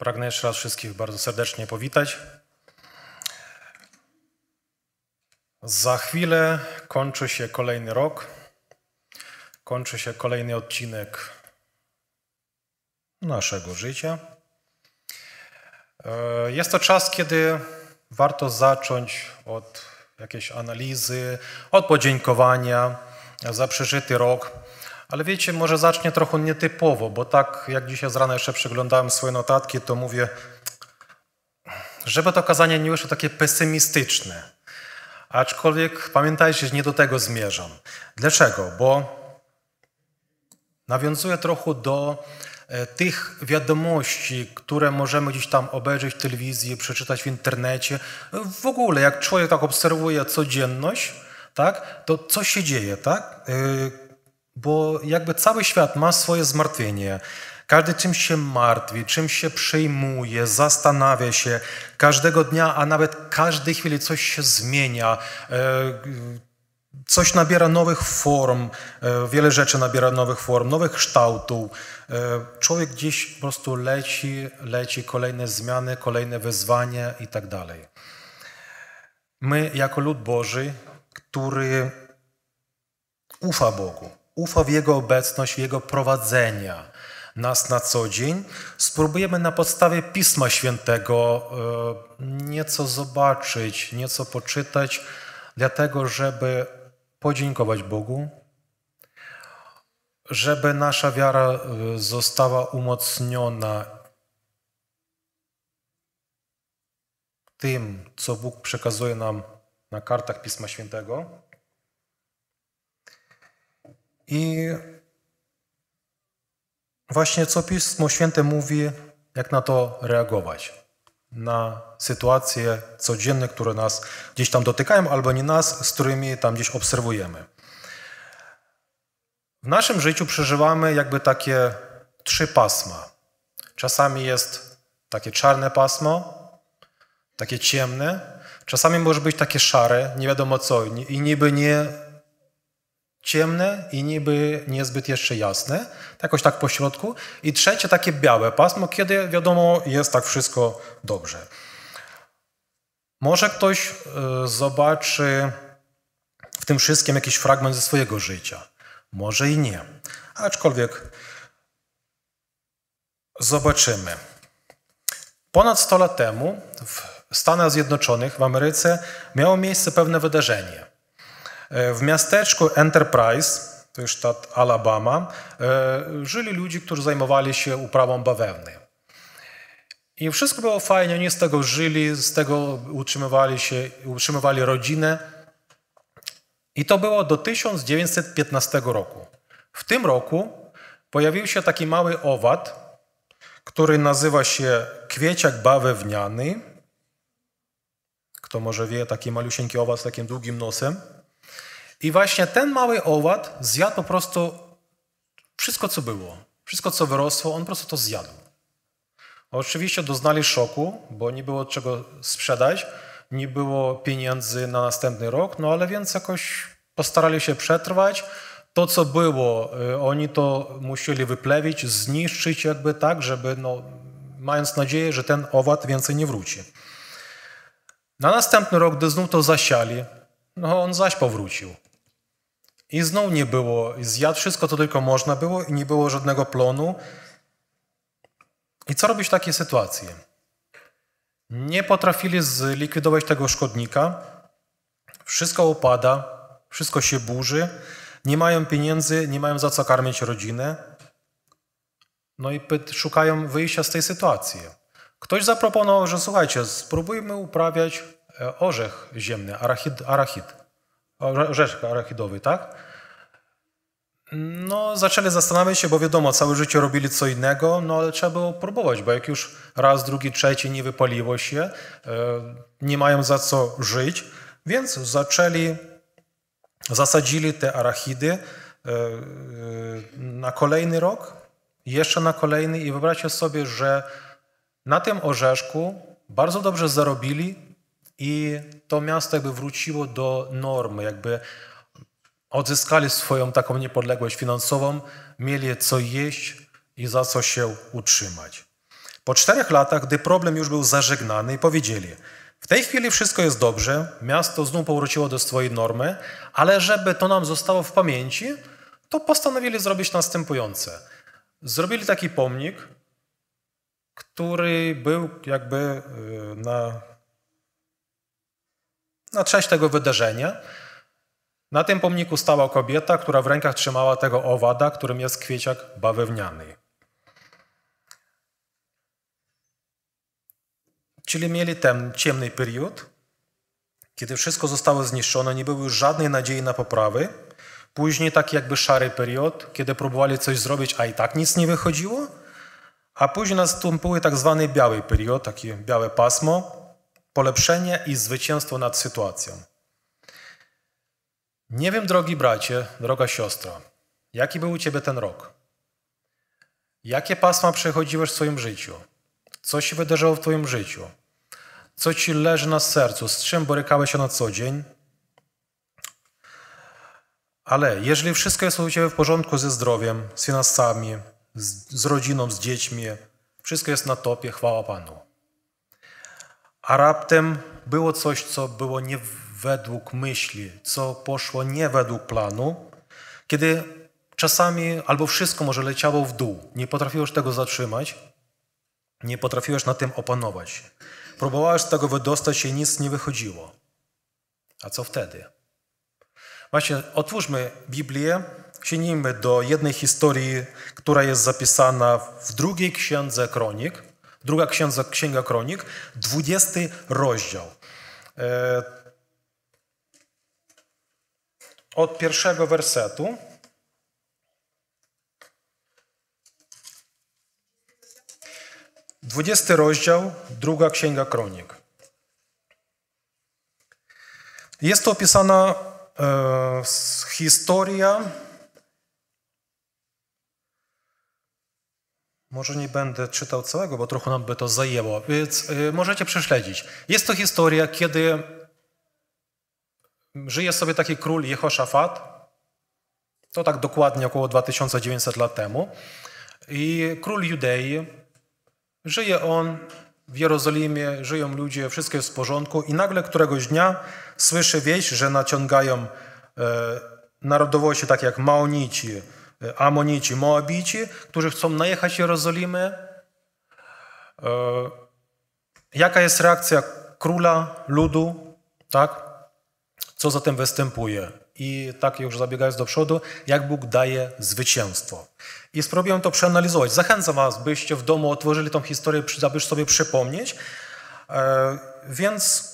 Pragnę jeszcze raz wszystkich bardzo serdecznie powitać. Za chwilę kończy się kolejny rok, kończy się kolejny odcinek naszego życia. E, jest to czas, kiedy warto zacząć od jakiejś analizy, od podziękowania za przeżyty rok ale wiecie, może zacznie trochę nietypowo, bo tak jak dzisiaj z rana jeszcze przeglądałem swoje notatki, to mówię, żeby to kazanie nie było takie pesymistyczne. Aczkolwiek pamiętajcie, że nie do tego zmierzam. Dlaczego? Bo nawiązuję trochę do e, tych wiadomości, które możemy gdzieś tam obejrzeć w telewizji, przeczytać w internecie. W ogóle, jak człowiek tak obserwuje codzienność, tak, to co się dzieje, tak? E, bo jakby cały świat ma swoje zmartwienie. Każdy czym się martwi, czym się przejmuje, zastanawia się. Każdego dnia, a nawet każdej chwili coś się zmienia. E, coś nabiera nowych form, e, wiele rzeczy nabiera nowych form, nowych kształtów. E, człowiek gdzieś po prostu leci, leci, kolejne zmiany, kolejne wyzwania i tak dalej. My, jako lud Boży, który ufa Bogu, ufa w Jego obecność, w Jego prowadzenia nas na co dzień, spróbujemy na podstawie Pisma Świętego e, nieco zobaczyć, nieco poczytać, dlatego żeby podziękować Bogu, żeby nasza wiara e, została umocniona tym, co Bóg przekazuje nam na kartach Pisma Świętego. I właśnie co Pismo Święte mówi, jak na to reagować. Na sytuacje codzienne, które nas gdzieś tam dotykają, albo nie nas, z którymi tam gdzieś obserwujemy. W naszym życiu przeżywamy jakby takie trzy pasma. Czasami jest takie czarne pasmo, takie ciemne, czasami może być takie szare, nie wiadomo co, i niby nie ciemne i niby niezbyt jeszcze jasne, tak jakoś tak po środku. I trzecie takie białe pasmo, kiedy wiadomo, jest tak wszystko dobrze. Może ktoś e, zobaczy w tym wszystkim jakiś fragment ze swojego życia. Może i nie. Aczkolwiek zobaczymy. Ponad 100 lat temu w Stanach Zjednoczonych, w Ameryce, miało miejsce pewne wydarzenie. E, w miasteczku Enterprise, to jest sztat Alabama, e, żyli ludzie, którzy zajmowali się uprawą bawełny. I wszystko było fajnie, oni z tego żyli, z tego utrzymywali się, utrzymywali rodzinę. I to było do 1915 roku. W tym roku pojawił się taki mały owad, który nazywa się kwieciak bawełniany. Kto może wie, taki malusieńki owad z takim długim nosem. I właśnie ten mały owad zjadł po prostu wszystko, co było. Wszystko, co wyrosło, on po prostu to zjadł. Oczywiście doznali szoku, bo nie było czego sprzedać, nie było pieniędzy na następny rok, no ale więc jakoś postarali się przetrwać. To, co było, y, oni to musieli wyplewić, zniszczyć jakby tak, żeby no, mając nadzieję, że ten owad więcej nie wróci. Na następny rok, gdy znów to zasiali, no on zaś powrócił. I znów nie było. Zjadł wszystko, co tylko można było i nie było żadnego plonu. I co robić w takiej sytuacji? Nie potrafili zlikwidować tego szkodnika. Wszystko upada, wszystko się burzy. Nie mają pieniędzy, nie mają za co karmić rodzinę. No i szukają wyjścia z tej sytuacji. Ktoś zaproponował, że słuchajcie, spróbujmy uprawiać e, orzech ziemny, arachid. arachid orzeszek arachidowy, tak? No, zaczęli zastanawiać się, bo wiadomo, całe życie robili co innego, no ale trzeba było próbować, bo jak już raz, drugi, trzeci nie wypaliło się, e, nie mają za co żyć, więc zaczęli, zasadzili te arachidy e, e, na kolejny rok, jeszcze na kolejny i wyobraźcie sobie, że na tym orzeszku bardzo dobrze zarobili i to miasto jakby wróciło do normy, jakby odzyskali swoją taką niepodległość finansową, mieli co jeść i za co się utrzymać. Po czterech latach, gdy problem już był zażegnany, powiedzieli: W tej chwili wszystko jest dobrze, miasto znów powróciło do swojej normy, ale żeby to nam zostało w pamięci, to postanowili zrobić następujące. Zrobili taki pomnik, który był jakby y, na na cześć tego wydarzenia na tym pomniku stała kobieta, która w rękach trzymała tego owada, którym jest kwieciak bawewniany. Czyli mieli ten ciemny period, kiedy wszystko zostało zniszczone, nie było już żadnej nadziei na poprawy. Później tak jakby szary period, kiedy próbowali coś zrobić, a i tak nic nie wychodziło. A później nastąpił tak zwany biały period, takie białe pasmo, polepszenie i zwycięstwo nad sytuacją. Nie wiem, drogi bracie, droga siostra, jaki był u ciebie ten rok? Jakie pasma przechodziłeś w swoim życiu? Co się wydarzyło w twoim życiu? Co ci leży na sercu? Z czym borykałeś się na co dzień? Ale jeżeli wszystko jest u ciebie w porządku ze zdrowiem, z finansami, z, z rodziną, z dziećmi, wszystko jest na topie, chwała Panu a raptem było coś, co było nie według myśli, co poszło nie według planu, kiedy czasami albo wszystko może leciało w dół, nie potrafiłeś tego zatrzymać, nie potrafiłeś na tym opanować. Próbowałeś z tego wydostać i nic nie wychodziło. A co wtedy? Właśnie otwórzmy Biblię, sięgnijmy do jednej historii, która jest zapisana w drugiej księdze kronik – Druga księdza, Księga Kronik, 20 rozdział. E, od pierwszego wersetu. Dwudziesty rozdział, druga księga kronik. Jest to opisana e, historia Może nie będę czytał całego, bo trochę nam by to zajęło, więc y, możecie prześledzić. Jest to historia, kiedy żyje sobie taki król Jehoszafat, to tak dokładnie około 2900 lat temu, i król Judei, żyje on w Jerozolimie, żyją ludzie, wszystko jest w porządku i nagle któregoś dnia słyszy wieść, że naciągają e, narodowości takie jak Maonici, Amonici, Moabici, którzy chcą najechać Jerozolimy. Jaka jest reakcja króla, ludu, tak? Co zatem występuje? I tak już zabiegając do przodu, jak Bóg daje zwycięstwo. I spróbuję to przeanalizować. Zachęcam Was, byście w domu otworzyli tą historię, aby sobie przypomnieć. E, więc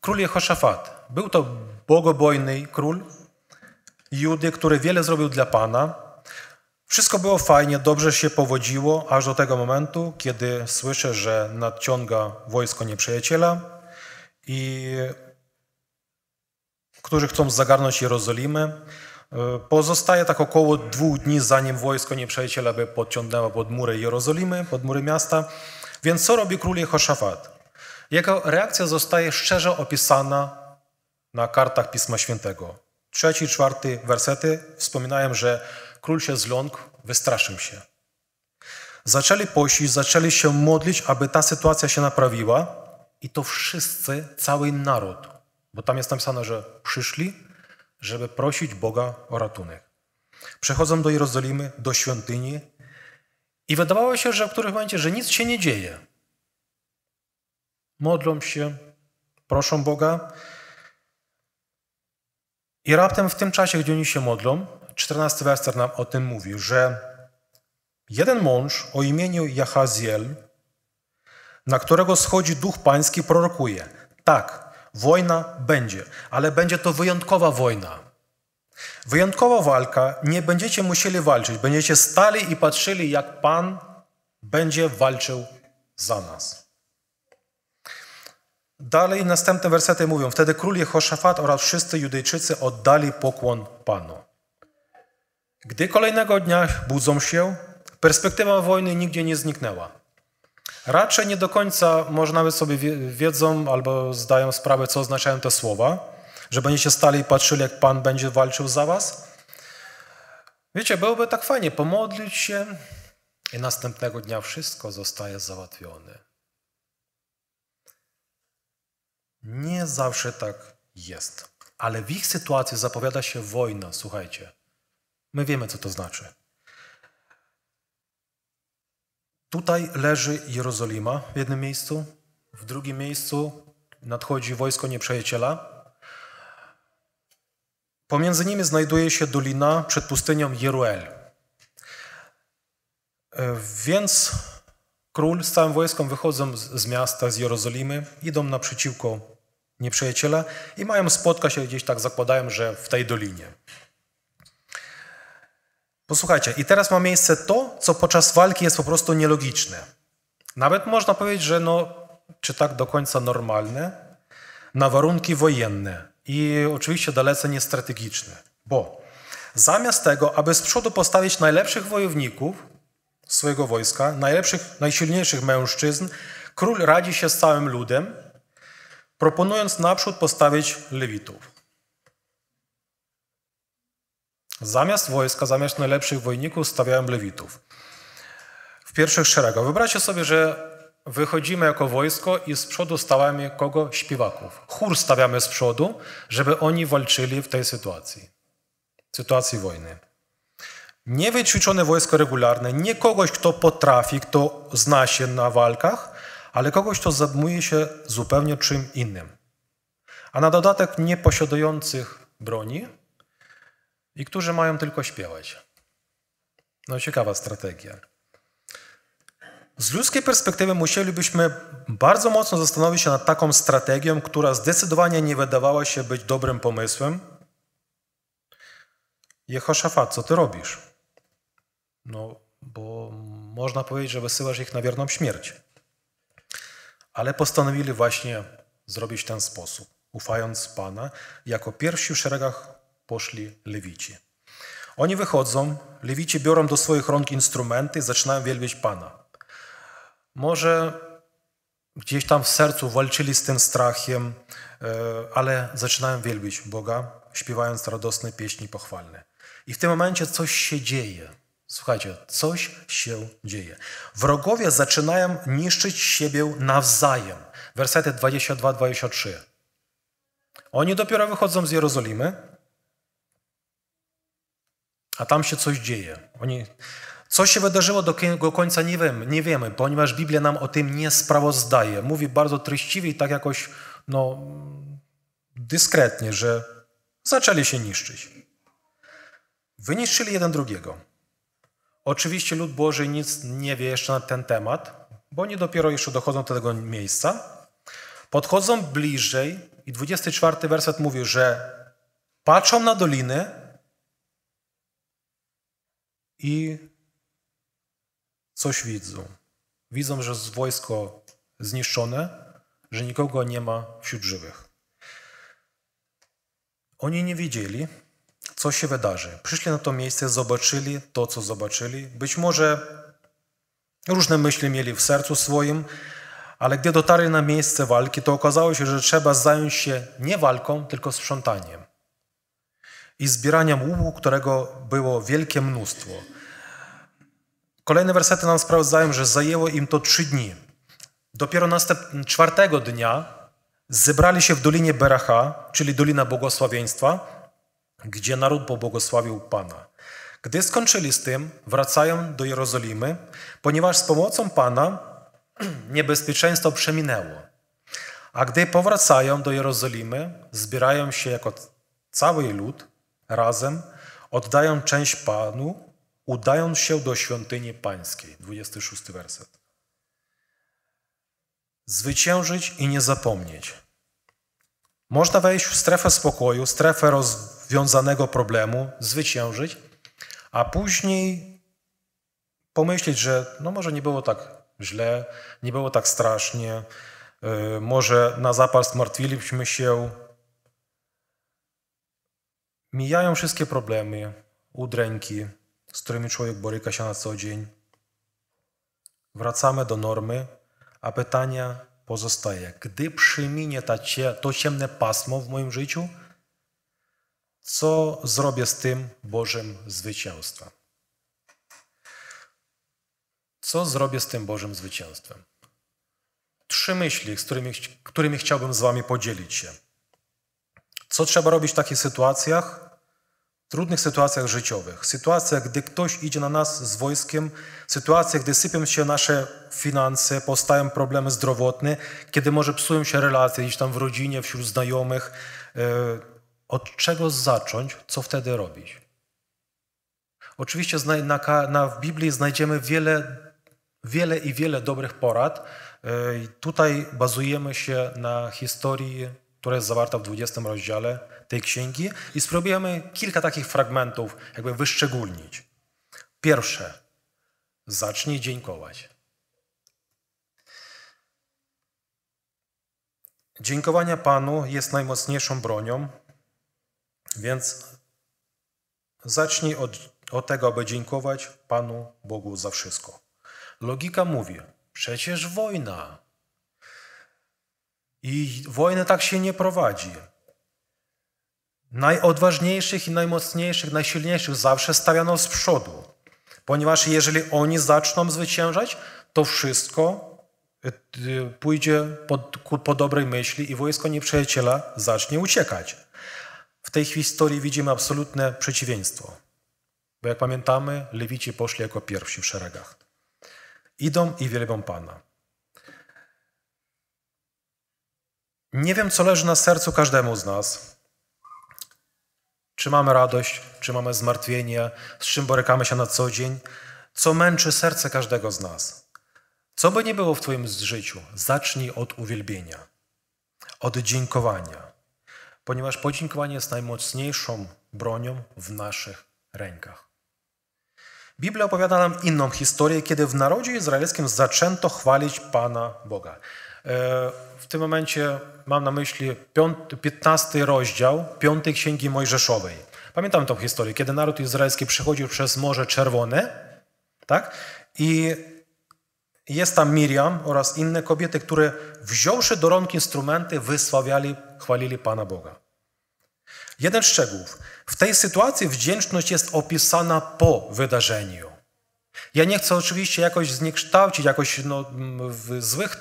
król Jehoszafat, był to bogobojny król, Judy, który wiele zrobił dla Pana. Wszystko było fajnie, dobrze się powodziło, aż do tego momentu, kiedy słyszę, że nadciąga wojsko nieprzyjaciela i którzy chcą zagarnąć Jerozolimę. E, pozostaje tak około dwóch dni, zanim wojsko nieprzyjaciela by podciągnęło pod mury Jerozolimy, pod mury miasta. Więc co robi król Jehoszafat? Jego reakcja zostaje szczerze opisana na kartach Pisma Świętego. Trzeci i czwarty wersety wspominają, że król się zląkł, wystraszył się. Zaczęli pościć, zaczęli się modlić, aby ta sytuacja się naprawiła i to wszyscy, cały naród, bo tam jest napisane, że przyszli, żeby prosić Boga o ratunek. Przechodzą do Jerozolimy, do świątyni i wydawało się, że w którym momencie, że nic się nie dzieje. Modlą się, proszą Boga, i raptem w tym czasie, gdy oni się modlą, 14 wester nam o tym mówi, że jeden mąż o imieniu Jahaziel, na którego schodzi duch pański, prorokuje. Tak, wojna będzie, ale będzie to wyjątkowa wojna. Wyjątkowa walka, nie będziecie musieli walczyć, będziecie stali i patrzyli, jak Pan będzie walczył za nas. Dalej następne wersety mówią, wtedy król Jehoszafat oraz wszyscy Judejczycy oddali pokłon Panu. Gdy kolejnego dnia budzą się, perspektywa wojny nigdzie nie zniknęła. Raczej nie do końca Można by sobie wiedzą albo zdają sprawę, co oznaczają te słowa, że będziecie stali i patrzyli, jak Pan będzie walczył za was. Wiecie, byłoby tak fajnie pomodlić się i następnego dnia wszystko zostaje załatwione. Nie zawsze tak jest. Ale w ich sytuacji zapowiada się wojna, słuchajcie. My wiemy, co to znaczy. Tutaj leży Jerozolima w jednym miejscu, w drugim miejscu nadchodzi wojsko nieprzyjaciela. Pomiędzy nimi znajduje się dolina przed pustynią Jeruel. E, więc Król z całym wojskiem wychodzą z, z miasta, z Jerozolimy, idą naprzeciwko nieprzyjaciela i mają spotkać się gdzieś tak, zakładają, że w tej dolinie. Posłuchajcie, i teraz ma miejsce to, co podczas walki jest po prostu nielogiczne. Nawet można powiedzieć, że no, czy tak do końca normalne, na warunki wojenne i oczywiście dalece niestrategiczne, bo zamiast tego, aby z przodu postawić najlepszych wojowników, swojego wojska, najlepszych, najsilniejszych mężczyzn, król radzi się z całym ludem, proponując naprzód postawić Lewitów. Zamiast wojska, zamiast najlepszych wojników stawiałem Lewitów. W pierwszych szeregach. Wyobraźcie sobie, że wychodzimy jako wojsko i z przodu stawiamy kogo? Śpiewaków. Chór stawiamy z przodu, żeby oni walczyli w tej sytuacji. Sytuacji wojny nie wyćwiczone wojsko regularne, nie kogoś, kto potrafi, kto zna się na walkach, ale kogoś, kto zajmuje się zupełnie czym innym. A na dodatek nieposiadających broni i którzy mają tylko śpiewać. No ciekawa strategia. Z ludzkiej perspektywy musielibyśmy bardzo mocno zastanowić się nad taką strategią, która zdecydowanie nie wydawała się być dobrym pomysłem. Jehoszafat, co ty robisz? No, bo można powiedzieć, że wysyłasz ich na wierną śmierć. Ale postanowili właśnie zrobić ten sposób. Ufając Pana, jako pierwsi w szeregach poszli Lewici. Oni wychodzą, Lewici biorą do swoich rąk instrumenty i zaczynają wielbić Pana. Może gdzieś tam w sercu walczyli z tym strachiem, e, ale zaczynają wielbić Boga, śpiewając radosne pieśni pochwalne. I w tym momencie coś się dzieje. Słuchajcie, coś się dzieje. Wrogowie zaczynają niszczyć siebie nawzajem. Wersety 22-23. Oni dopiero wychodzą z Jerozolimy, a tam się coś dzieje. Oni... Co się wydarzyło do końca nie, wiem, nie wiemy, ponieważ Biblia nam o tym nie sprawozdaje. Mówi bardzo treściwie i tak jakoś no, dyskretnie, że zaczęli się niszczyć. Wyniszczyli jeden drugiego. Oczywiście lud Boży nic nie wie jeszcze na ten temat, bo oni dopiero jeszcze dochodzą do tego miejsca. Podchodzą bliżej i 24 werset mówi, że patrzą na doliny i coś widzą. Widzą, że jest wojsko zniszczone, że nikogo nie ma wśród żywych. Oni nie wiedzieli, co się wydarzy. Przyszli na to miejsce, zobaczyli to, co zobaczyli. Być może różne myśli mieli w sercu swoim, ale gdy dotarli na miejsce walki, to okazało się, że trzeba zająć się nie walką, tylko sprzątaniem i zbieraniem łuku, którego było wielkie mnóstwo. Kolejne wersety nam sprawdzają, że zajęło im to trzy dni. Dopiero następnego czwartego dnia zebrali się w Dolinie Beracha, czyli Dolina Błogosławieństwa, gdzie naród pobłogosławił Pana. Gdy skończyli z tym, wracają do Jerozolimy, ponieważ z pomocą Pana niebezpieczeństwo przeminęło. A gdy powracają do Jerozolimy, zbierają się jako cały lud razem, oddają część Panu, udając się do świątyni pańskiej. 26 werset. Zwyciężyć i nie zapomnieć. Można wejść w strefę spokoju, strefę rozwiązanego problemu, zwyciężyć, a później pomyśleć, że no może nie było tak źle, nie było tak strasznie, y, może na zapal martwilibyśmy się. Mijają wszystkie problemy, udręki, z którymi człowiek boryka się na co dzień. Wracamy do normy, a pytania pozostaje. Gdy przyminie ta, to ciemne pasmo w moim życiu, co zrobię z tym Bożym zwycięstwem? Co zrobię z tym Bożym zwycięstwem? Trzy myśli, z którymi, którymi chciałbym z Wami podzielić się. Co trzeba robić w takich sytuacjach? trudnych sytuacjach życiowych, sytuacjach, gdy ktoś idzie na nas z wojskiem, sytuacjach, gdy sypią się nasze finanse, powstają problemy zdrowotne, kiedy może psują się relacje gdzieś tam w rodzinie, wśród znajomych. E, od czego zacząć? Co wtedy robić? Oczywiście na, w Biblii znajdziemy wiele, wiele i wiele dobrych porad. E, tutaj bazujemy się na historii, która jest zawarta w 20 rozdziale tej księgi i spróbujemy kilka takich fragmentów jakby wyszczególnić. Pierwsze, zacznij dziękować. Dziękowanie Panu jest najmocniejszą bronią, więc zacznij od, od tego, aby dziękować Panu Bogu za wszystko. Logika mówi, przecież wojna. I wojnę tak się nie prowadzi. Najodważniejszych i najmocniejszych, najsilniejszych zawsze stawiano z przodu, ponieważ jeżeli oni zaczną zwyciężać, to wszystko y, y, pójdzie pod, po dobrej myśli i wojsko nieprzyjaciela zacznie uciekać. W tej historii widzimy absolutne przeciwieństwo. Bo jak pamiętamy, Lewici poszli jako pierwsi w szeregach. Idą i wielbią Pana. Nie wiem, co leży na sercu każdemu z nas, czy mamy radość, czy mamy zmartwienie, z czym borykamy się na co dzień, co męczy serce każdego z nas. Co by nie było w Twoim życiu, zacznij od uwielbienia, od dziękowania, ponieważ podziękowanie jest najmocniejszą bronią w naszych rękach. Biblia opowiada nam inną historię, kiedy w narodzie izraelskim zaczęto chwalić Pana Boga. E, w tym momencie mam na myśli 15 rozdział 5 Księgi Mojżeszowej. Pamiętam tą historię, kiedy naród izraelski przechodził przez Morze Czerwone, tak? I jest tam Miriam oraz inne kobiety, które wziąwszy do rąk instrumenty, wysławiali, chwalili Pana Boga. Jeden szczegół. W tej sytuacji wdzięczność jest opisana po wydarzeniu. Ja nie chcę oczywiście jakoś zniekształcić, jakoś no, mm, w złych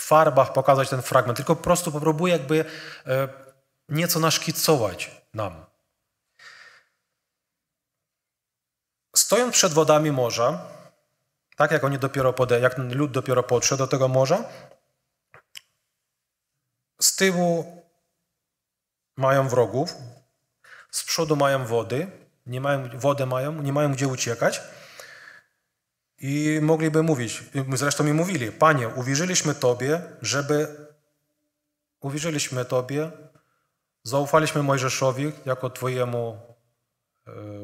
farbach pokazać ten fragment, tylko po prostu popróbuję jakby e, nieco naszkicować nam. Stojąc przed wodami morza, tak jak oni dopiero pode, jak lud dopiero podszedł do tego morza, z tyłu mają wrogów, z przodu mają wody, nie mają, wodę mają, nie mają gdzie uciekać. I mogliby mówić, zresztą mi mówili, Panie, uwierzyliśmy Tobie, żeby uwierzyliśmy Tobie, zaufaliśmy Mojżeszowi jako Twojemu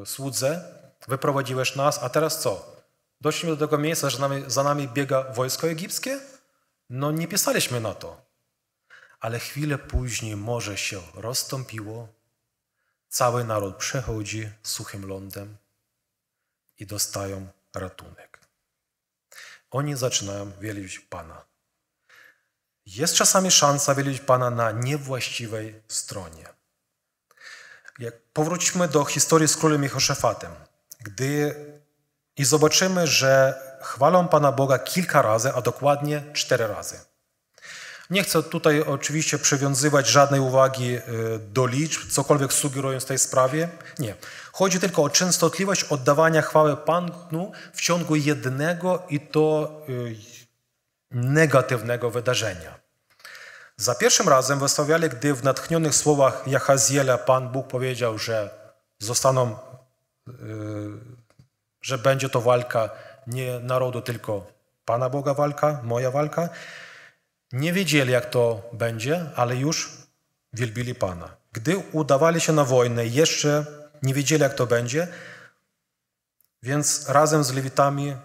y, słudze, wyprowadziłeś nas, a teraz co? Doszliśmy do tego miejsca, że nami, za nami biega wojsko egipskie? No nie pisaliśmy na to. Ale chwilę później morze się rozstąpiło, cały naród przechodzi suchym lądem i dostają ratunek oni zaczynają wielbić Pana. Jest czasami szansa wielbić Pana na niewłaściwej stronie. Jak powróćmy do historii z królem Jehoszefatem, gdy i zobaczymy, że chwalą Pana Boga kilka razy, a dokładnie cztery razy. Nie chcę tutaj oczywiście przywiązywać żadnej uwagi y, do liczb, cokolwiek sugerując w tej sprawie. Nie. Chodzi tylko o częstotliwość oddawania chwały Panu w ciągu jednego i to y, negatywnego wydarzenia. Za pierwszym razem wystawiali, gdy w natchnionych słowach Jachaziela Pan Bóg powiedział, że zostaną, y, że będzie to walka nie narodu, tylko Pana Boga walka, moja walka. Nie wiedzieli, jak to będzie, ale już wielbili Pana. Gdy udawali się na wojnę, jeszcze nie wiedzieli, jak to będzie, więc razem z Lewitami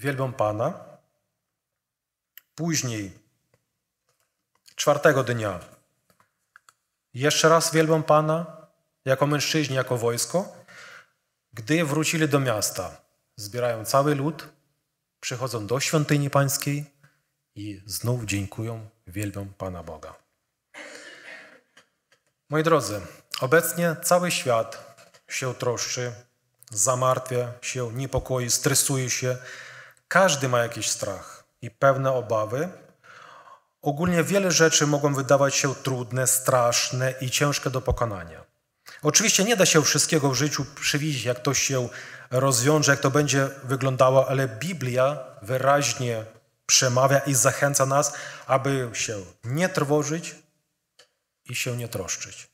wielbią Pana. Później, czwartego dnia, jeszcze raz wielbią Pana jako mężczyźni, jako wojsko. Gdy wrócili do miasta, zbierają cały lud, przychodzą do świątyni pańskiej i znów dziękują, wielbią Pana Boga. Moi drodzy, obecnie cały świat się troszczy, zamartwia się, niepokoi, stresuje się. Każdy ma jakiś strach i pewne obawy. Ogólnie wiele rzeczy mogą wydawać się trudne, straszne i ciężkie do pokonania. Oczywiście nie da się wszystkiego w życiu przewidzieć, jak to się rozwiąże, jak to będzie wyglądało, ale Biblia wyraźnie przemawia i zachęca nas, aby się nie trwożyć, i się nie troszczyć.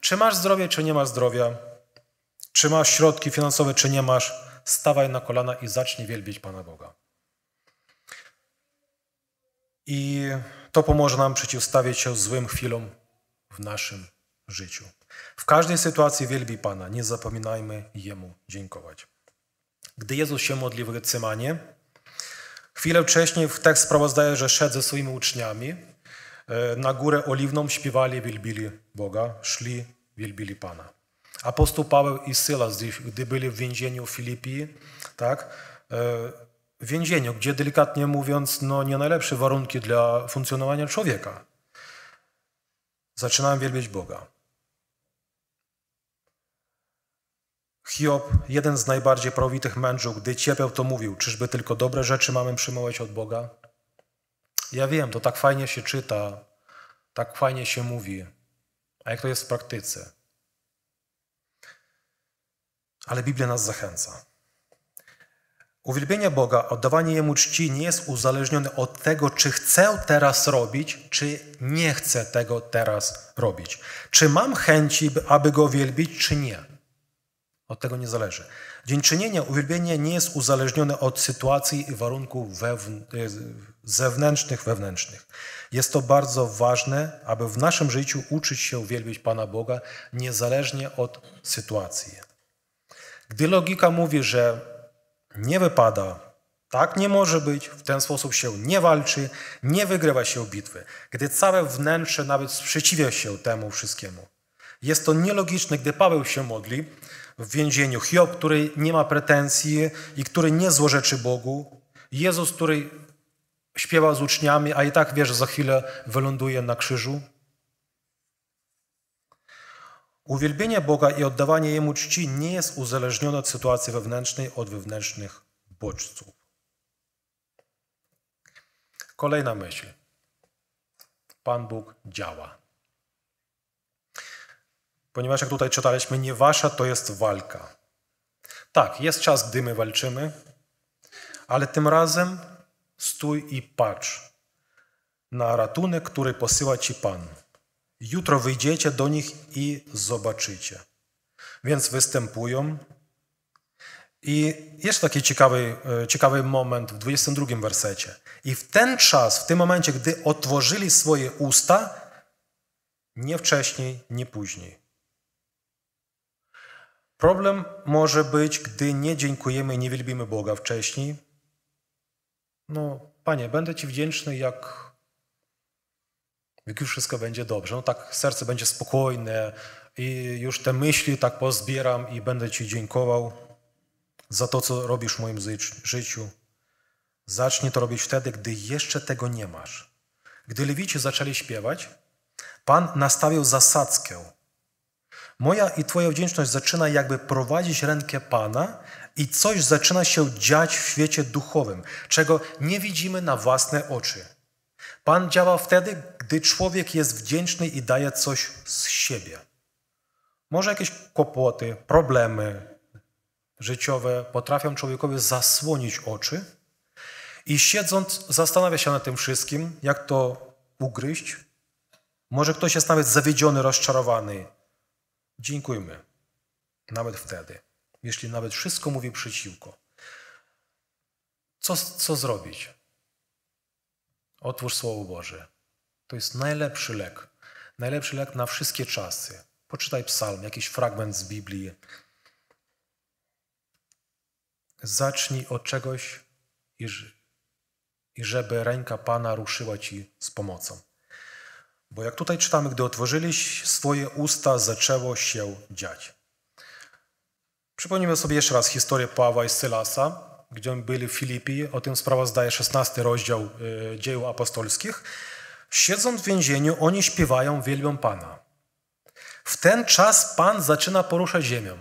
Czy masz zdrowie, czy nie masz zdrowia, czy masz środki finansowe, czy nie masz, stawaj na kolana i zacznij wielbić Pana Boga. I to pomoże nam przeciwstawić się złym chwilom w naszym życiu. W każdej sytuacji wielbi Pana, nie zapominajmy Jemu dziękować. Gdy Jezus się modlił w Gecymanie, chwilę wcześniej w tekst sprawozdaje, że szedł ze swoimi uczniami, E, na górę oliwną, śpiewali, wielbili Boga, szli, wielbili Pana. Apostoł Paweł i Sylas, gdy byli w więzieniu w Filipii, tak, e, w więzieniu, gdzie delikatnie mówiąc, no nie najlepsze warunki dla funkcjonowania człowieka. Zaczynałem wielbić Boga. Hiob, jeden z najbardziej prawowitych mężów, gdy cierpiał, to mówił, czyżby tylko dobre rzeczy mamy przyjmować od Boga? Ja wiem, to tak fajnie się czyta, tak fajnie się mówi. A jak to jest w praktyce? Ale Biblia nas zachęca. Uwielbienie Boga, oddawanie Jemu czci nie jest uzależnione od tego, czy chcę teraz robić, czy nie chcę tego teraz robić. Czy mam chęci, aby Go wielbić, czy nie. Od tego nie zależy. czynienia, uwielbienie nie jest uzależnione od sytuacji i warunków wewn e, zewnętrznych, wewnętrznych. Jest to bardzo ważne, aby w naszym życiu uczyć się uwielbiać Pana Boga niezależnie od sytuacji. Gdy logika mówi, że nie wypada, tak nie może być, w ten sposób się nie walczy, nie wygrywa się bitwy, gdy całe wnętrze nawet sprzeciwia się temu wszystkiemu. Jest to nielogiczne, gdy Paweł się modli, w więzieniu, Hiob, który nie ma pretensji i który nie złorzeczy Bogu, Jezus, który śpiewał z uczniami, a i tak wiesz, za chwilę wyląduje na krzyżu. Uwielbienie Boga i oddawanie Jemu czci nie jest uzależnione od sytuacji wewnętrznej, od wewnętrznych bodźców. Kolejna myśl. Pan Bóg działa. Ponieważ jak tutaj czytaliśmy, nie wasza to jest walka. Tak, jest czas, gdy my walczymy, ale tym razem stój i patrz na ratunek, który posyła ci Pan. Jutro wyjdziecie do nich i zobaczycie. Więc występują. I jeszcze taki ciekawy, e, ciekawy moment w 22 wersecie. I w ten czas, w tym momencie, gdy otworzyli swoje usta, nie wcześniej, nie później. Problem może być, gdy nie dziękujemy i nie wielbimy Boga wcześniej. No, Panie, będę Ci wdzięczny, jak, jak już wszystko będzie dobrze. No tak, serce będzie spokojne i już te myśli tak pozbieram i będę Ci dziękował za to, co robisz w moim życiu. Zacznij to robić wtedy, gdy jeszcze tego nie masz. Gdy Lewici zaczęli śpiewać, Pan nastawił zasadzkę Moja i Twoja wdzięczność zaczyna jakby prowadzić rękę Pana i coś zaczyna się dziać w świecie duchowym, czego nie widzimy na własne oczy. Pan działa wtedy, gdy człowiek jest wdzięczny i daje coś z siebie. Może jakieś kłopoty, problemy życiowe potrafią człowiekowi zasłonić oczy i siedząc zastanawia się nad tym wszystkim, jak to ugryźć. Może ktoś jest nawet zawiedziony, rozczarowany, Dziękujmy. Nawet wtedy, jeśli nawet wszystko mówi przeciwko. Co, co zrobić? Otwórz Słowo Boże. To jest najlepszy lek. Najlepszy lek na wszystkie czasy. Poczytaj psalm, jakiś fragment z Biblii. Zacznij od czegoś i żeby ręka Pana ruszyła ci z pomocą. Bo jak tutaj czytamy, gdy otworzyliś swoje usta, zaczęło się dziać. Przypomnijmy sobie jeszcze raz historię Pawła i Sylasa, gdzie byli w Filipii. O tym sprawa zdaje 16 rozdział y, dziejów apostolskich. Siedząc w więzieniu, oni śpiewają, wielbią Pana. W ten czas Pan zaczyna poruszać ziemią.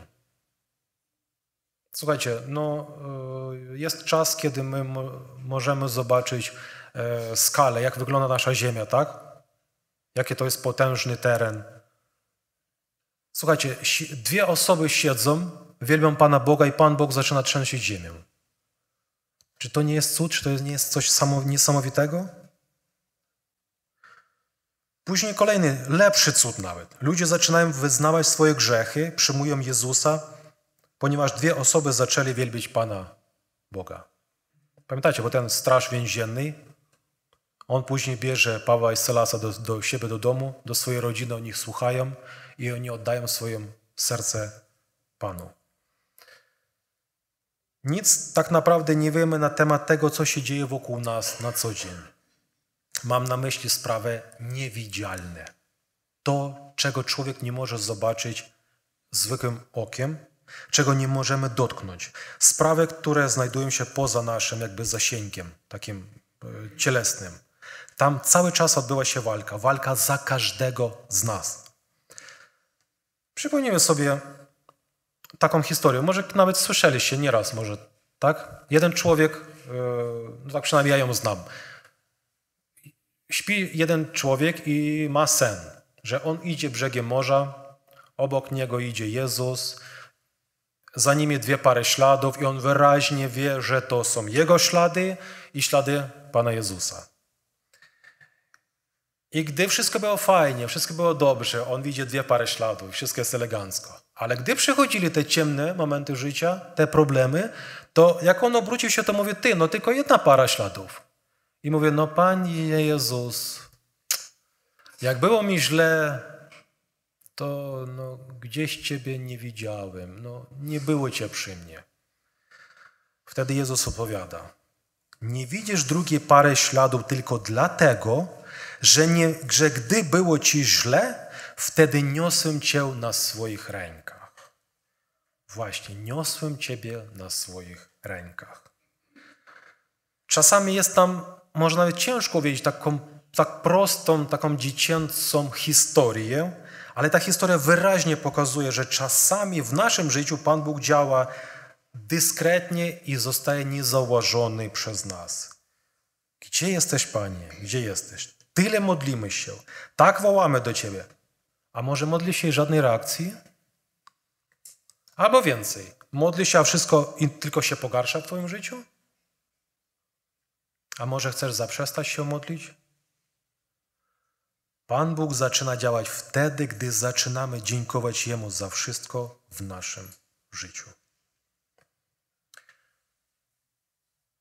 Słuchajcie, no, y, jest czas, kiedy my możemy zobaczyć y, skalę, jak wygląda nasza ziemia, tak? Jakie to jest potężny teren. Słuchajcie, dwie osoby siedzą, wielbią Pana Boga i Pan Bóg zaczyna trzęsić ziemię. Czy to nie jest cud? Czy to nie jest coś niesamowitego? Później kolejny, lepszy cud nawet. Ludzie zaczynają wyznawać swoje grzechy, przyjmują Jezusa, ponieważ dwie osoby zaczęli wielbić Pana Boga. Pamiętacie, bo ten straż więzienny on później bierze Pawła i Solasa do, do siebie, do domu, do swojej rodziny, oni ich słuchają i oni oddają swoje serce Panu. Nic tak naprawdę nie wiemy na temat tego, co się dzieje wokół nas na co dzień. Mam na myśli sprawy niewidzialne. To, czego człowiek nie może zobaczyć zwykłym okiem, czego nie możemy dotknąć. Sprawy, które znajdują się poza naszym jakby zasięgiem, takim e, cielesnym. Tam cały czas odbyła się walka, walka za każdego z nas. Przypomnijmy sobie taką historię, może nawet słyszeliście nieraz, może, tak? Jeden człowiek, yy, no tak przynajmniej ja ją znam, śpi jeden człowiek i ma sen, że on idzie brzegiem morza, obok niego idzie Jezus, za nimi dwie pary śladów i on wyraźnie wie, że to są jego ślady i ślady Pana Jezusa. I gdy wszystko było fajnie, wszystko było dobrze, on widzi dwie pary śladów, wszystko jest elegancko. Ale gdy przychodzili te ciemne momenty życia, te problemy, to jak on obrócił się, to mówię ty, no tylko jedna para śladów. I mówię, no Panie Jezus, jak było mi źle, to no, gdzieś Ciebie nie widziałem, no, nie było Cię przy mnie. Wtedy Jezus opowiada, nie widzisz drugiej pary śladów tylko dlatego, że, nie, że gdy było ci źle, wtedy niosłem cię na swoich rękach. Właśnie, niosłem ciebie na swoich rękach. Czasami jest tam, może nawet ciężko wiedzieć taką tak prostą, taką dziecięcą historię, ale ta historia wyraźnie pokazuje, że czasami w naszym życiu Pan Bóg działa dyskretnie i zostaje niezauważony przez nas. Gdzie jesteś, Panie? Gdzie jesteś? Tyle modlimy się, tak wołamy do Ciebie. A może modli się i żadnej reakcji? Albo więcej, modli się, a wszystko tylko się pogarsza w Twoim życiu? A może chcesz zaprzestać się modlić? Pan Bóg zaczyna działać wtedy, gdy zaczynamy dziękować Jemu za wszystko w naszym życiu.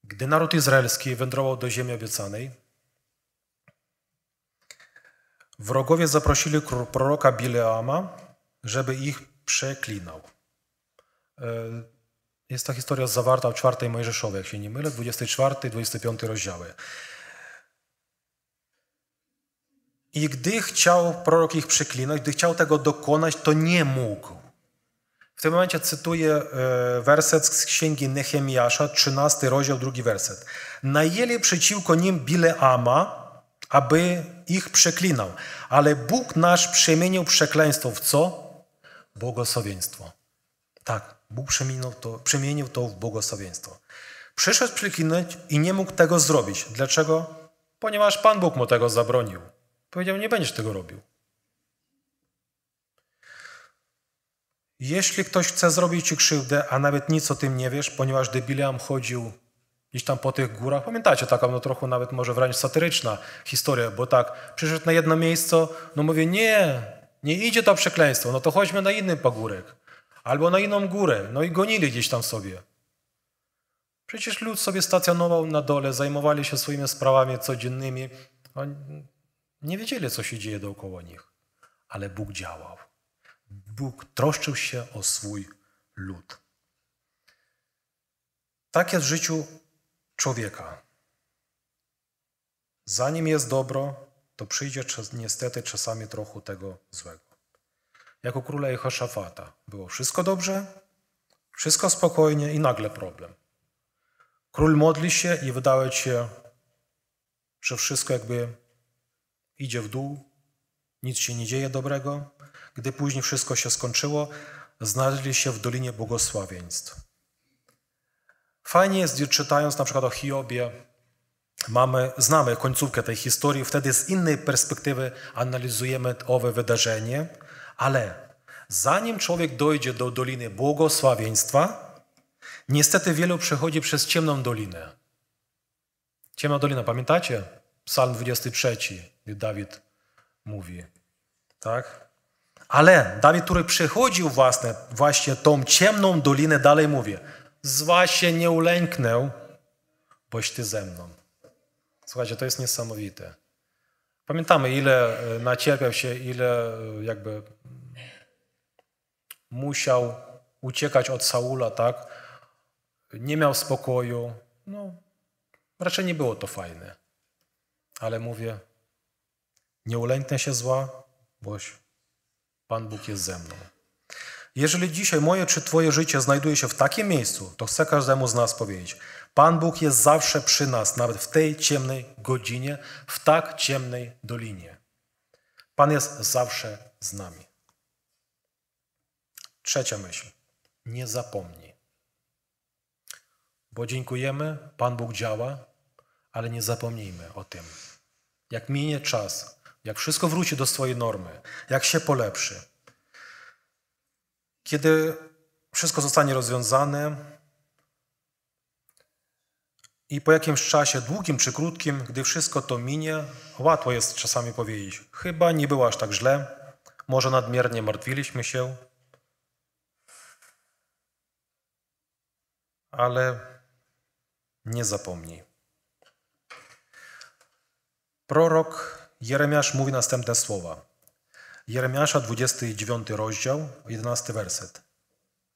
Gdy naród izraelski wędrował do ziemi obiecanej, Wrogowie zaprosili proroka Bileama, żeby ich przeklinał. E, jest ta historia zawarta w czwartej Mojżeszowej, jak się nie mylę, 24 25 rozdziały. I gdy chciał prorok ich przeklinać, gdy chciał tego dokonać, to nie mógł. W tym momencie cytuję e, werset z księgi Nehemiasza, 13 rozdział, drugi werset. Najęli przeciwko nim Bileama, aby ich przeklinał. Ale Bóg nasz przemienił przekleństwo w co? Błogosławieństwo. Tak, Bóg przemienił to, przemienił to w błogosławieństwo. Przyszedł przeklinać i nie mógł tego zrobić. Dlaczego? Ponieważ Pan Bóg mu tego zabronił. Powiedział, nie będziesz tego robił. Jeśli ktoś chce zrobić ci krzywdę, a nawet nic o tym nie wiesz, ponieważ Debileam chodził Gdzieś tam po tych górach, pamiętacie, taka no trochę nawet może wręcz satyryczna historia, bo tak, przyszedł na jedno miejsce, no mówię, nie, nie idzie to przekleństwo, no to chodźmy na inny pagórek, albo na inną górę, no i gonili gdzieś tam sobie. Przecież lud sobie stacjonował na dole, zajmowali się swoimi sprawami codziennymi, Oni no, nie wiedzieli, co się dzieje dookoła nich, ale Bóg działał. Bóg troszczył się o swój lud. Tak jest w życiu człowieka. Zanim jest dobro, to przyjdzie niestety czasami trochę tego złego. Jako króla Jehoszafata było wszystko dobrze, wszystko spokojnie i nagle problem. Król modli się i wydaje się, że wszystko jakby idzie w dół, nic się nie dzieje dobrego. Gdy później wszystko się skończyło, znaleźli się w Dolinie Błogosławieństw. Fajnie jest, czytając na przykład o Hiobie, mamy, znamy końcówkę tej historii, wtedy z innej perspektywy analizujemy owe wydarzenie, ale zanim człowiek dojdzie do doliny błogosławieństwa, niestety wielu przechodzi przez ciemną dolinę. Ciemna dolina, pamiętacie? Psalm 23, gdzie Dawid mówi. Tak? Ale Dawid, który przechodził właśnie, właśnie tą ciemną dolinę, dalej mówi – zła się nie ulęknę, boś Ty ze mną. Słuchajcie, to jest niesamowite. Pamiętamy, ile e, nacierpiał się, ile e, jakby musiał uciekać od Saula, tak? Nie miał spokoju. No, raczej nie było to fajne. Ale mówię, nie ulęknę się zła, boś Pan Bóg jest ze mną. Jeżeli dzisiaj moje czy Twoje życie znajduje się w takim miejscu, to chcę każdemu z nas powiedzieć: Pan Bóg jest zawsze przy nas, nawet w tej ciemnej godzinie, w tak ciemnej dolinie. Pan jest zawsze z nami. Trzecia myśl. Nie zapomnij. Bo dziękujemy, Pan Bóg działa, ale nie zapomnijmy o tym. Jak minie czas, jak wszystko wróci do swojej normy, jak się polepszy, kiedy wszystko zostanie rozwiązane i po jakimś czasie, długim czy krótkim, gdy wszystko to minie, łatwo jest czasami powiedzieć, chyba nie było aż tak źle, może nadmiernie martwiliśmy się, ale nie zapomnij. Prorok Jeremiasz mówi następne słowa. Jeremiasza, 29 rozdział, 11 werset.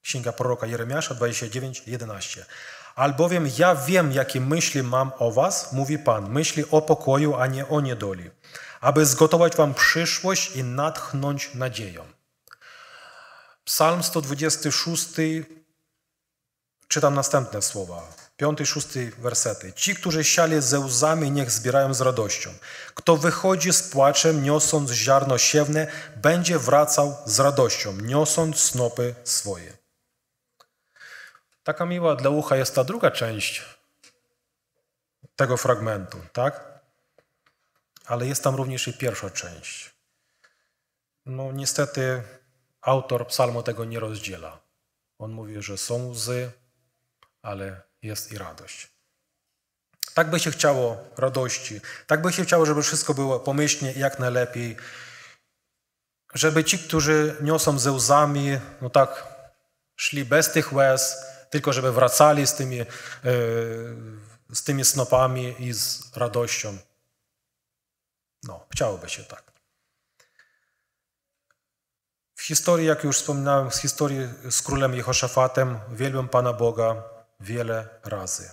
Księga proroka Jeremiasza 29, 11. Albowiem ja wiem, jakie myśli mam o was, mówi Pan, myśli o pokoju, a nie o niedoli, aby zgotować wam przyszłość i natchnąć nadzieją. Psalm 126, czytam następne słowa. Piąty, szósty wersety. Ci, którzy siali ze łzami, niech zbierają z radością. Kto wychodzi z płaczem, niosąc ziarno siewne, będzie wracał z radością, niosąc snopy swoje. Taka miła dla ucha jest ta druga część tego fragmentu, tak? Ale jest tam również i pierwsza część. No niestety autor psalmu tego nie rozdziela. On mówi, że są łzy, ale jest i radość. Tak by się chciało radości, tak by się chciało, żeby wszystko było pomyślnie i jak najlepiej. Żeby ci, którzy niosą ze łzami, no tak, szli bez tych łez, tylko żeby wracali z tymi, e, z tymi snopami i z radością. No, chciałoby się tak. W historii, jak już wspominałem, z historii z królem Jehoszafatem, wielbią Pana Boga, wiele razy.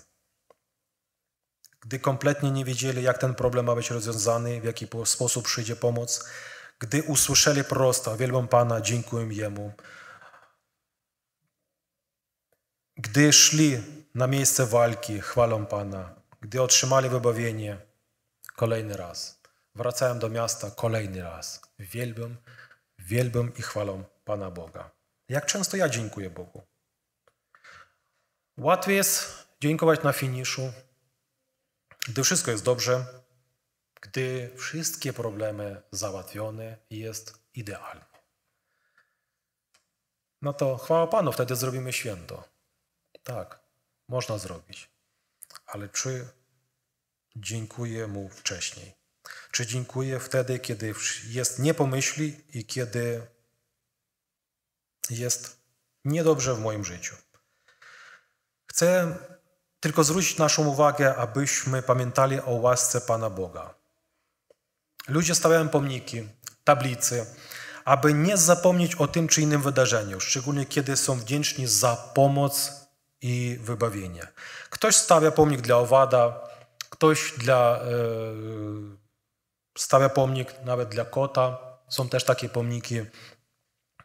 Gdy kompletnie nie wiedzieli, jak ten problem ma być rozwiązany, w jaki sposób przyjdzie pomoc, gdy usłyszeli prosto, wielbą Pana, dziękuję Jemu. Gdy szli na miejsce walki, chwalą Pana. Gdy otrzymali wybawienie, kolejny raz. Wracają do miasta kolejny raz. Wielbią, wielbią i chwalą Pana Boga. Jak często ja dziękuję Bogu? Łatwiej jest dziękować na finiszu, gdy wszystko jest dobrze, gdy wszystkie problemy załatwione jest idealnie. No to chwała Panu, wtedy zrobimy święto. Tak, można zrobić. Ale czy dziękuję Mu wcześniej? Czy dziękuję wtedy, kiedy jest niepomyślny i kiedy jest niedobrze w moim życiu? Chcę tylko zwrócić naszą uwagę, abyśmy pamiętali o łasce Pana Boga. Ludzie stawiają pomniki, tablicy, aby nie zapomnieć o tym czy innym wydarzeniu, szczególnie kiedy są wdzięczni za pomoc i wybawienie. Ktoś stawia pomnik dla owada, ktoś dla, yy, stawia pomnik nawet dla kota, są też takie pomniki,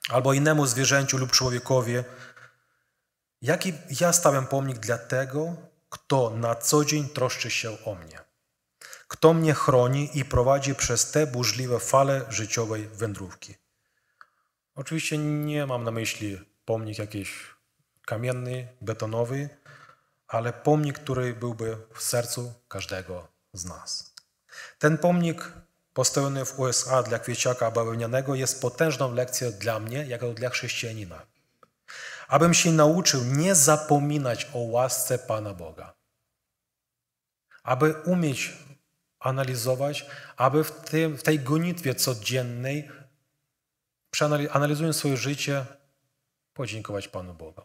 albo innemu zwierzęciu lub człowiekowi, Jaki ja stawiam pomnik dla tego, kto na co dzień troszczy się o mnie, kto mnie chroni i prowadzi przez te burzliwe fale życiowej wędrówki. Oczywiście nie mam na myśli pomnik jakiś kamienny, betonowy, ale pomnik, który byłby w sercu każdego z nas. Ten pomnik postawiony w USA dla kwieciaka bawełnianego jest potężną lekcją dla mnie, jako dla chrześcijanina abym się nauczył nie zapominać o łasce Pana Boga, aby umieć analizować, aby w, tym, w tej gonitwie codziennej, analizując swoje życie, podziękować Panu Bogu.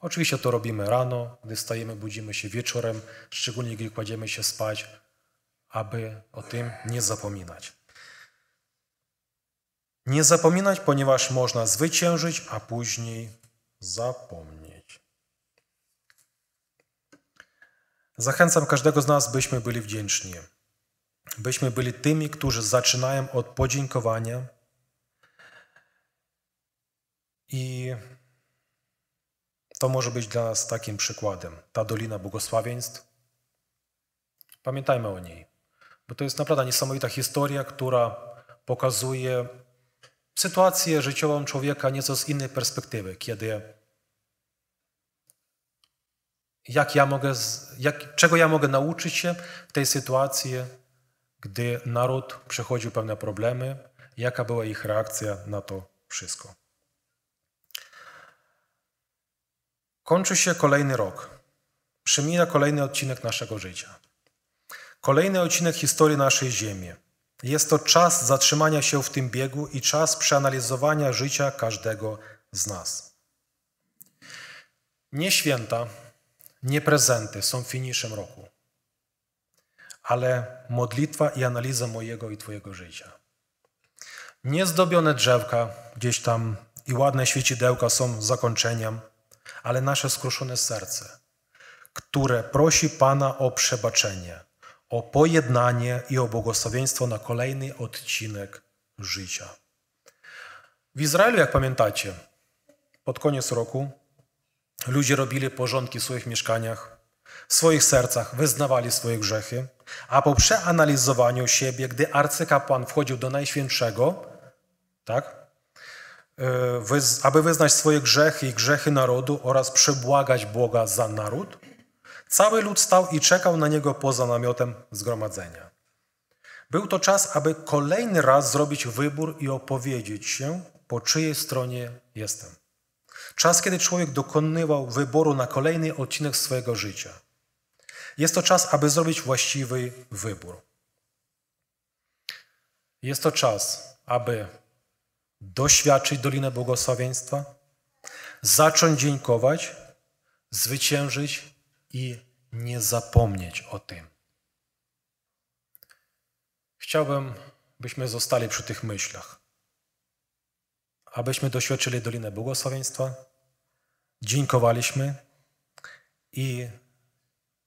Oczywiście to robimy rano, gdy stajemy, budzimy się wieczorem, szczególnie gdy kładziemy się spać, aby o tym nie zapominać. Nie zapominać, ponieważ można zwyciężyć, a później zapomnieć. Zachęcam każdego z nas, byśmy byli wdzięczni. Byśmy byli tymi, którzy zaczynają od podziękowania i to może być dla nas takim przykładem. Ta Dolina Błogosławieństw. Pamiętajmy o niej, bo to jest naprawdę niesamowita historia, która pokazuje sytuację życiową człowieka nieco z innej perspektywy, kiedy jak ja mogę, jak, czego ja mogę nauczyć się w tej sytuacji, gdy naród przechodził pewne problemy, jaka była ich reakcja na to wszystko. Kończy się kolejny rok. Przemija kolejny odcinek naszego życia. Kolejny odcinek historii naszej Ziemi. Jest to czas zatrzymania się w tym biegu i czas przeanalizowania życia każdego z nas. Nie święta, nie prezenty są finiszem roku, ale modlitwa i analiza mojego i Twojego życia. Niezdobione drzewka gdzieś tam i ładne świecidełka są zakończeniem, ale nasze skruszone serce, które prosi Pana o przebaczenie – o pojednanie i o błogosławieństwo na kolejny odcinek życia. W Izraelu, jak pamiętacie, pod koniec roku ludzie robili porządki w swoich mieszkaniach, w swoich sercach, wyznawali swoje grzechy, a po przeanalizowaniu siebie, gdy arcykapłan wchodził do Najświętszego, tak, e, aby wyznać swoje grzechy i grzechy narodu oraz przebłagać Boga za naród, Cały lud stał i czekał na niego poza namiotem zgromadzenia. Był to czas, aby kolejny raz zrobić wybór i opowiedzieć się, po czyjej stronie jestem. Czas, kiedy człowiek dokonywał wyboru na kolejny odcinek swojego życia. Jest to czas, aby zrobić właściwy wybór. Jest to czas, aby doświadczyć Doliny Błogosławieństwa, zacząć dziękować, zwyciężyć i nie zapomnieć o tym. Chciałbym, byśmy zostali przy tych myślach, abyśmy doświadczyli Doliny Błogosławieństwa, dziękowaliśmy i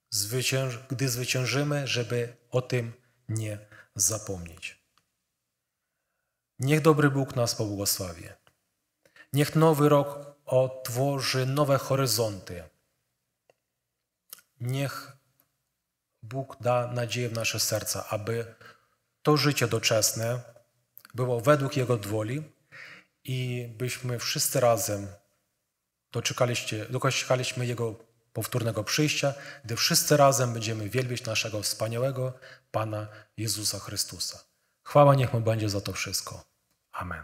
zwycięż, gdy zwyciężymy, żeby o tym nie zapomnieć. Niech dobry Bóg nas pobłogosławi. Niech nowy rok otworzy nowe horyzonty, Niech Bóg da nadzieję w nasze serca, aby to życie doczesne było według Jego woli i byśmy wszyscy razem doczekaliśmy Jego powtórnego przyjścia, gdy wszyscy razem będziemy wielbić naszego wspaniałego Pana Jezusa Chrystusa. Chwała niech Mu będzie za to wszystko. Amen.